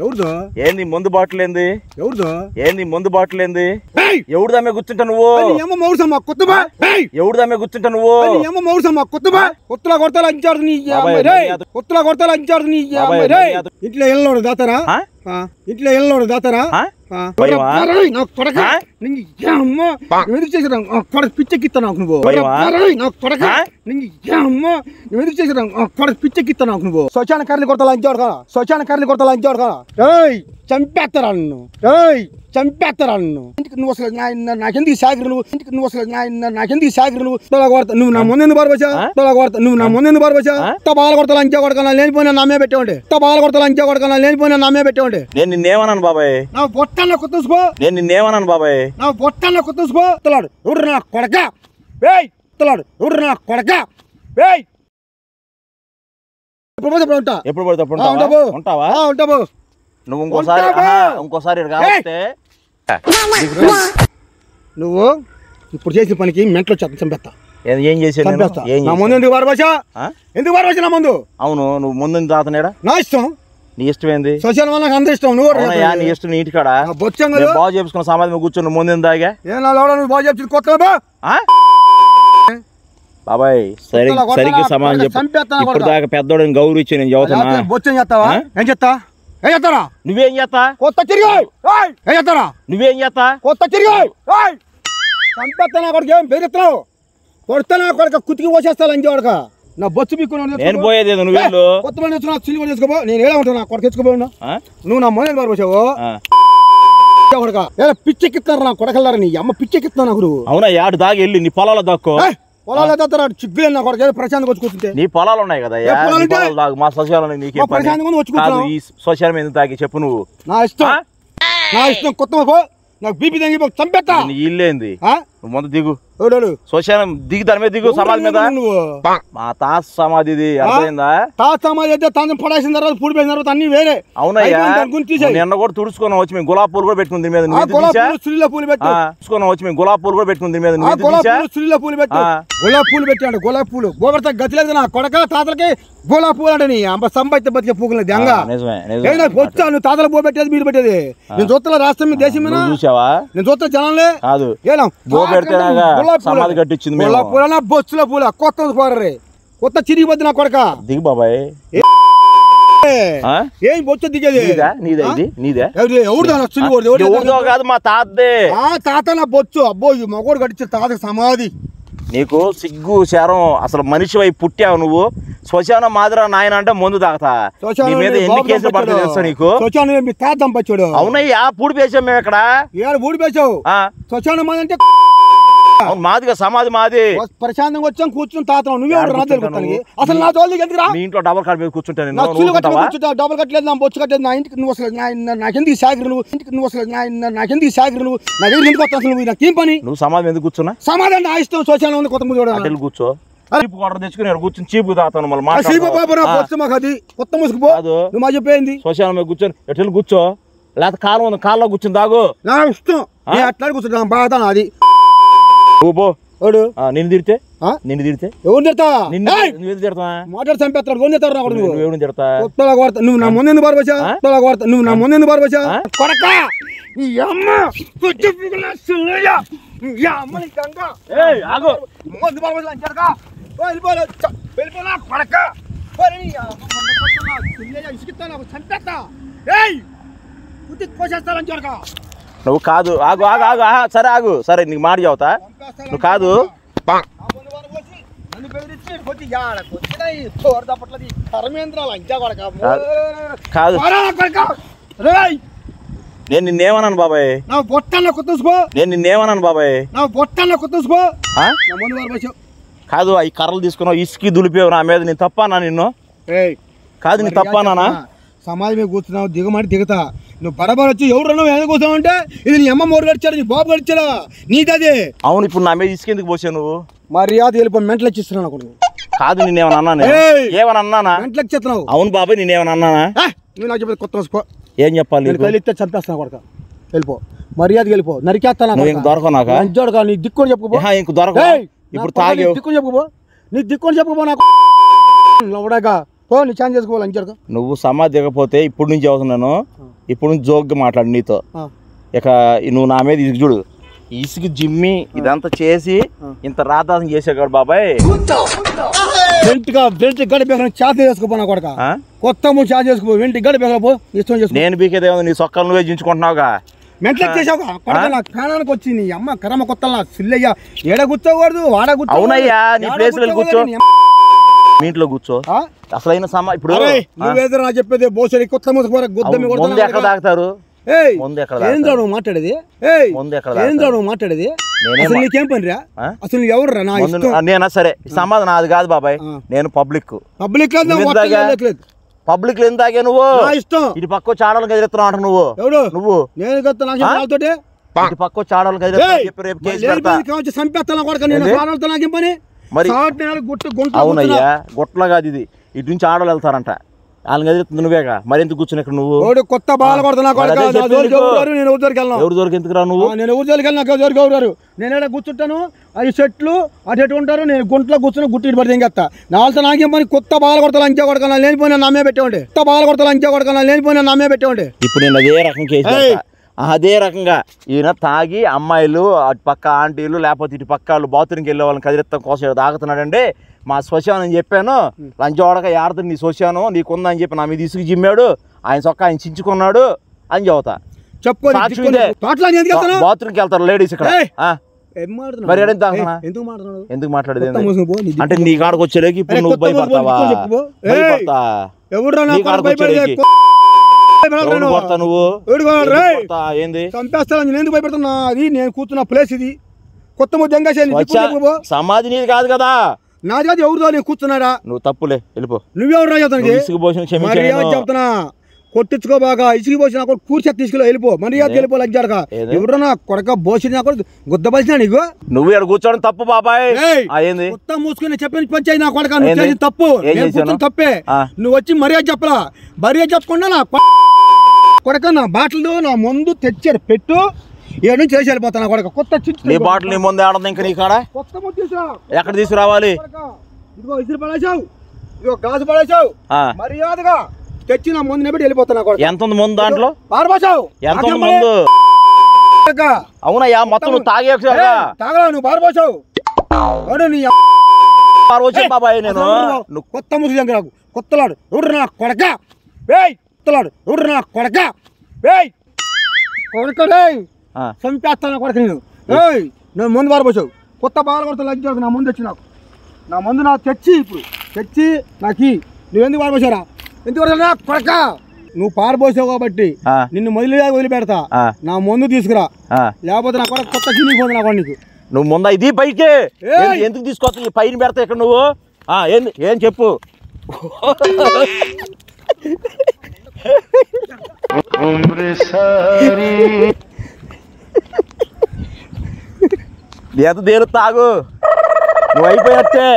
ఎవరిదో ఏంది ముందు బాటిల్ ఏంది ఎవరిదో ఏంది ముందు బాటిల్ ఏంది ఎవరిదామే కూర్చుంటా నువ్వు ఏమో మౌరుసమ్మ కొత్తమా ఎవరిదామే కూర్చుంటా నువ్వు ఏమో మౌరుసమ్మ కొత్తమా కొత్తలా కొడతా అంచారు నీ కొత్తలా కొడతా అంచారు నీ ఇంట్లో ఇళ్ళలోడు దాతారా ఇంట్లో ఇళ్ళలోడు దాతారా ఎందుకు చేసినా కొడక పిచ్చెక్కిస్తా నాకు నువ్వు నాకెందుకు సాగిరి నువ్వు నువ్వు అసలు నాకెందుకు సాగిరి నువ్వు తొలగ కొడతా నువ్వు నా ముందు ఎందుకు తొలగ కొడతా నువ్వు నా ముందు ఎందుకు కొడతా కొడకన్నా లేనిపోయినా నామే పెట్టేవండి తపాల కొడతా లంచా కొడకన్నా లేనిపోయినా నామే పెట్టేవండి నేను బాబాయ్ నా బొట్ట బొట్టన్న కుత్తుసుకో నేను నిన్నేమన్నాను బాబాయ్ నా బొట్టన్న కుత్తుసుకో తలాడు ఎవడు నా కొడక వేయ్ తలాడు ఎవడు నా కొడక వేయ్ ఎప్పుడు పడితే ఉంటా ఎప్పుడు పడితే ఉంటావా ఉంటావా ఉంటావు నువ్వు ఇంకోసారి ఇంకోసారి నువ్వు ఇప్పుడు చేసిన పనికి మెంట్లో చెత్త చంపేస్తా ఏం చేసేది నా ముందు ఎందుకు వారభాష ఎందుకు నా ముందు అవును నువ్వు ముందు తాతనేడా నా ఇష్టం నీ ఇష్టమైంది సోషల్ వాళ్ళకి అంత ఇష్టం నువ్వు నీ ఇష్టం నీటి కాడ బొచ్చంగా బాగు చేసుకున్న సమాధి కూర్చుని ముందు దాగా ఏం నువ్వు బాగు చెప్పి కొత్త బాబాయ్ సరిగ్గా సరిగ్గా సమానం చెప్పు ఇప్పుడు దాకా పెద్దోడని గౌరవించి నేను చదువుతున్నా బొచ్చని చేస్తావా ఏం చెప్తా ఏం చేస్తారా నువ్వేం చేస్తా కొత్త తిరిగి ఏం చేస్తారా నువ్వేం చేస్తా కొత్త తిరిగి చంపేస్తానా కొడుకు ఏం బెదిరిస్తున్నావు కొడుతున్నా కొడుకు కుతికి పోసేస్తాను అంజే కొడుక నా బొచ్చు పీక్కున్నాను నేను పోయేది నువ్వు కొత్త మంది వచ్చిన చిల్లి చేసుకోబో నేను ఎలా ఉంటాను కొడక తెచ్చుకోబోనా నువ్వు నా మొదలు పారిపోసావు కొడక ఎలా పిచ్చెక్కిస్తున్నారు నా కొడకల్లారా నీ అమ్మ పిచ్చెక్కిస్తున్నా నాకు అవునా యాడు దాగి వెళ్ళి నీ పొలాల్లో దాక్కో పొలాలు దాతారు చిగ్గులు నా కొడక ప్రశాంత్ వచ్చుకుంటే నీ పొలాలు ఉన్నాయి కదా మా సోషల్ నీకు ప్రశాంత్ ఈ సోషల్ మీద తాగి చెప్పు నువ్వు నా ఇష్టం నా ఇష్టం కొత్త నాకు బీపీ తగ్గిపో చంపేస్తా ఇల్లేంది ముందు దిగు సోషల్ దిగి దాని మీద దిగు సమాధి మీద మా తాత సమాధి ఇది అర్థమైందా తాత సమాధి అయితే తాను పడాల్సిన తర్వాత పూడి పెట్టిన తర్వాత అన్ని వేరే అవునయ్యా నిన్న కూడా తుడుచుకొని వచ్చి మేము గులాబ్ పూలు కూడా పెట్టుకుంది మీద సులీల పూలు పెట్టుకొని వచ్చి మేము గులాబ్ పూలు కూడా పెట్టుకుంది మీద సులీల పూలు పెట్టు గులాబ్ పూలు పెట్టాడు గులాబ్ పూలు గోబర్త గతి లేదు నా కొడక తాతలకి గులాబ్ పూలు అంటే నీ అంబ సంపత్తి బతికే పూకులు దెంగా వచ్చా నువ్వు తాతల పూ పెట్టేది మీరు పెట్టేది నేను చూస్తా రాష్ట్రం దేశం చూసావా నేను చూస్తా జనంలే కాదు ఏనా పెడితేనేగా సమాధి కట్టించింది మేము పూల బొచ్చుల పూల కొత్త కోరరే కొత్త చిరిగిపోద్ది నా కొడక దిగు బాబాయ్ ఏం బొచ్చు దిగేది నీదే మా తాతదే ఆ తాత నా బొచ్చు అబ్బో ఈ మగోడు కట్టించు తాత సమాధి నీకు సిగ్గు శారం అసలు మనిషి వైపు పుట్టావు నువ్వు శ్మశాన మాదిరా నాయన అంటే ముందు తాగుతా నీ మీద ఎన్ని కేసులు పడతా తెలుసా నీకు తాతం పచ్చాడు అవునయ్యా పూడిపేసాం మేము ఇక్కడ పూడి ఏడు పూడిపేసావు శ్మశానం అంటే మాదిగా సమాధి మాది ప్రశాంతంగా వచ్చాం కూర్చుని తాత నువ్వే అసలు నా జోలికి రా మీ ఇంట్లో డబల్ కట్ మీద కూర్చుంటాను డబల్ కట్టలేదు నా బొచ్చు కట్టలేదు నా ఇంటికి నువ్వు అసలు నాకెందుకు సాగిరి నువ్వు ఇంటికి నువ్వు అసలు నాకెందుకు సాగిరి నువ్వు నాకెందుకు ఎందుకు వస్తావు నువ్వు నాకు ఏం పని నువ్వు సమాధి ఎందుకు కూర్చున్నా సమాధానం నా ఇష్టం సోషల్ ఉంది కొత్త ముందు కూర్చో చీపు కొడ తెచ్చుకుని కూర్చొని చీపు తాతాను మళ్ళీ చీపు మాకు అది కొత్త ముసుగుపో నువ్వు మా చెప్పేది సోషల్ మీద కూర్చొని ఎటు కూర్చో లేకపోతే కాలం ఉంది కాల్లో కూర్చుని తాగు నా ఇష్టం అట్లా కూర్చుంటాను బాధ నాది ఊపో ఓడు నిన్ను తిడితే నిన్ను తిడితే ఎవరు తిడతా నువ్వు తిడతా మాట్లాడు చంపేస్తాడు ఎవరు తిడతారు అక్కడ నువ్వు ఎవరు తిడతా కొత్తలా కొడతా నువ్వు నా ముందు ఎందుకు బారబోసా కొత్తలా కొడతా నువ్వు నా ముందు ఎందుకు బారబోసా కొడక ఈ అమ్మ పిగుల సుయ్య ఈ అమ్మని గంగ ఏయ్ ఆగు ముందు బారబోసా జరగా వెళ్ళిపోలే వెళ్ళిపోలా కొడక పోనీ అమ్మ సుయ్య ఇసుకిస్తా నాకు చంపేస్తా ఏయ్ ఉత్తి కోసేస్తారని జరగా నువ్వు కాదు ఆగు ఆగు ఆగు సరే ఆగు సరే నీకు మాట చదువుతా నువ్వు కాదు కాదు నేను నిన్నేమన్నాను బాబాయ్ నా బొట్టన్న కుత్తూసుకో నేను నిన్నేమన్నాను బాబాయ్ నా బొట్టన్న కుత్తూసుకో కాదు ఈ కర్రలు తీసుకున్నావు ఇసుకి దులిపేవు నా మీద నేను తప్పానా నిన్ను కాదు నీ తప్పానా సమాజం మీద కూర్చున్నావు దిగమని దిగుతా నువ్వు పడబడొచ్చు వచ్చి ఎవరు నువ్వు ఎందుకు కూర్చావు అంటే ఇది నీ అమ్మ మోరు గడిచాడు నీ బాబు గడిచాడా నీదది అవును ఇప్పుడు నా మీద తీసుకెందుకు పోసా నువ్వు మర్యాద వెళ్ళిపో మెంటలు ఇచ్చిస్తున్నాను అక్కడ కాదు నేనేమన్నా ఏమన్నా అన్నానా మెంటలు అవును బాబు నేనేమన్నా నువ్వు నాకు చెప్పేది కొత్త ఏం చెప్పాలి వెళ్ళితే చంపేస్తున్నా కొడక వెళ్ళిపో మర్యాద వెళ్ళిపో నరికేస్తాను దొరక దొరకవు నాకు నీ దిక్కు చెప్పుకో ఇంక దొరకవు ఇప్పుడు తాగి దిక్కు చెప్పుకో నీ దిక్కు చెప్పుకో నాకు లవడాగా పోనీ ఛాన్స్ చేసుకోవాలి జరగ నువ్వు సమాధి దిగకపోతే ఇప్పుడు నుంచి అవుతున్నాను ఇప్పుడు నుంచి జోక్గా మాట్లాడు నీతో ఇక నువ్వు నా మీద ఇసుగు చూడు ఇసుగు జిమ్మి ఇదంతా చేసి ఇంత రాధాసం చేసావు కదా బాబాయ్ చేసుకో నేను బీకేదేమో నీ సొక్కలు నువ్వే జించుకుంటున్నావుగా మెంట్లెక్ చేసావుగా కొడక కొత్త వాడ కూర్చో అవునయ్యా నీ ప్లేస్ కూర్చో ఇంట్లో కూర్చో అసలైన సమా ఇప్పుడు నువ్వేదో చెప్పేది బోసడి కొత్త ముందు ఎక్కడ తాగుతారు మాట్లాడేది మాట్లాడేది ఎవరు నేనా సరే సమాధానం నాది కాదు బాబాయ్ నేను పబ్లిక్ పబ్లిక్ పబ్లిక్ ఎంత తాగా నువ్వు ఇటు పక్క చాడలకు కదిలిస్తున్నావు అంట నువ్వు నువ్వు నేను ఇటు పక్క చాడలకు ఎదురెత్తా చెప్పి రేపు కేసు పెడతా చంపేస్తాను మరి అవునయ్యా గుట్ల కాదు ఇది ఇటు నుంచి ఆడలు వెళ్తారంట వాళ్ళని ఎదురుతుంది నువ్వేగా మరి ఎందుకు కూర్చుని ఇక్కడ నువ్వు కొత్త బాల నేను దొరికి నువ్వు నేను ఎవరి వెళ్ళినా కూర్చుంటాను అవి చెట్లు అటు ఎటు ఉంటారు నేను గుంట్లో కూర్చుని గుట్టి పడితే ఇంకెత్త నాలుగు నాకేం పని కొత్త బాల కొడతాను అంకే కొడకన్నా లేనిపోయినా నమ్మే పెట్టేవండి కొత్త బాల కొడతాను అంకే కొడకన్నా లేనిపోయినా నమ్మే పెట్టేవండి ఇప్పుడు నేను ఏ రకం కేసు అదే రకంగా ఈయన తాగి అమ్మాయిలు అటు పక్క ఆంటీలు లేకపోతే ఇటు పక్క వాళ్ళు బాత్రూమ్కి వెళ్ళే వాళ్ళని కదిరిత్తం కోసం తాగుతున్నాడండి మా శ్వశానం చెప్పాను లంచోడక యాడత నీ శ్వశానం నీకుందని చెప్పి నా మీద ఇసుకు జిమ్మాడు ఆయన చొక్క ఆయన చించుకున్నాడు అని చెబుతా చెప్పు బాత్రూమ్కి వెళ్తారు లేడీస్ ఇక్కడ మరి ఎందుకు ఎందుకు మాట్లాడేది అంటే నీ కాడకు వచ్చేలేకి ఇప్పుడు నువ్వు భయపడతావా ఎవరు కొడతా నువ్వు ఏంది చంపేస్తాను అది నేను కూర్చున్న ప్లేస్ ఇది కొత్త ముద్దంగా సమాధి నీది కాదు కదా నా కాదు ఎవరిదో నేను కూర్చున్నారా నువ్వు తప్పులే వెళ్ళిపో నువ్వెవరు చెప్తాను ఇసుకుపోసిన చెప్తున్నా కొట్టించుకో బాగా ఇసుకుపోసిన కూర్చొని తీసుకెళ్ళి వెళ్ళిపో మర్యాద వెళ్ళిపో లగ్జాడక ఎవరన్నా కొడక బోసిన గుద్దపలిసిన నీకు నువ్వు ఇక్కడ కూర్చోవడం తప్పు బాబాయ్ ఏంది మొత్తం మూసుకుని చెప్పిన పంచాయి నా కొడక తప్పు తప్పే నువ్వు వచ్చి మర్యాద చెప్పరా మర్యాద చెప్పకుండా నా కొడక నా బాటిల్ నా ముందు తెచ్చారు పెట్టు ఇక్కడ నుంచి చేసి వెళ్ళిపోతాను కొడక కొత్త నీ బాటిల్ నీ ముందు ఆడదు ఇంకా నీ కాడ కొత్త ఎక్కడ తీసుకురావాలి ఇదిగో ఇసురు పడేసావు ఇదిగో గాజు పడేసావు మర్యాదగా తెచ్చి నా ముందు నిబడి వెళ్ళిపోతున్నా కొడక ఎంత ఉంది ముందు దాంట్లో పారిపోసావు ఎంత ఉంది ముందు అవునయ్యా మొత్తం నువ్వు తాగే తాగలా నువ్వు పారిపోసావు నీ పారిపోసావు బాబాయ్ నేను నువ్వు కొత్త ముసి కొత్తలాడు ఎవడు నా కొడక వేయ్ చెప్తున్నాడు ఎవరు నా కొడక ఏయ్ కొడకడే చంపేస్తాను కొడక నేను ఏయ్ ముందు వారు పోసావు కొత్త బాల కొడుతు లజ్జ నా ముందు వచ్చి నాకు నా ముందు నా తెచ్చి ఇప్పుడు తెచ్చి నాకు నువ్వు ఎందుకు పారిపోసారా ఎందుకు నా కొడక నువ్వు పారిపోసావు కాబట్టి నిన్ను మొదలుగా వదిలిపెడతా నా ముందు తీసుకురా లేకపోతే నా కొడక కొత్త చినిగిపోతుంది నా నీకు నువ్వు ముందు ఇది పైకి ఎందుకు తీసుకోవచ్చు పైన పెడతా ఇక్కడ నువ్వు ఏం చెప్పు ఎంత తీరు తాగు నువ్వు అయిపోయినట్టే